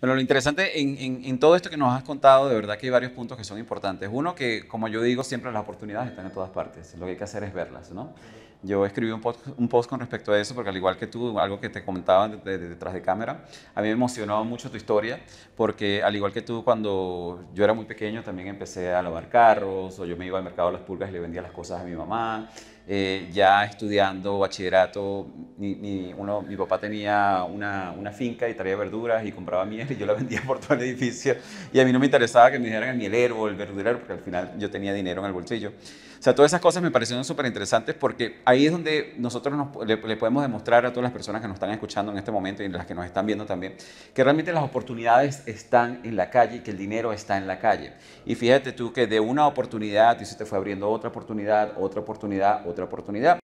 Bueno, lo interesante en, todo esto que nos has contado, de verdad que hay varios puntos que son importantes. Uno que, como yo digo, siempre las oportunidades están en todas partes. Lo que hay que hacer es verlas, ¿no? Yo escribí un post, con respecto a eso, porque al igual que tú, algo que te comentaba detrás de cámara, a mí me emocionaba mucho tu historia, porque al igual que tú, cuando yo era muy pequeño, también empecé a lavar carros, o yo me iba al mercado de las pulgas y le vendía las cosas a mi mamá. Eh, ya estudiando bachillerato, mi, uno, mi papá tenía una, una, finca y traía verduras y compraba miel y yo la vendía por todo el edificio. Y a mí no me interesaba que me dijeran el mielero o el verdurero, porque al final yo tenía dinero en el bolsillo. O sea, todas esas cosas me parecieron súper interesantes porque ahí es donde nosotros nos, le, podemos demostrar a todas las personas que nos están escuchando en este momento y las que nos están viendo también, que realmente las oportunidades están en la calle y que el dinero está en la calle. Y fíjate tú que de una oportunidad, y se te fue abriendo otra oportunidad, otra oportunidad, otra oportunidad.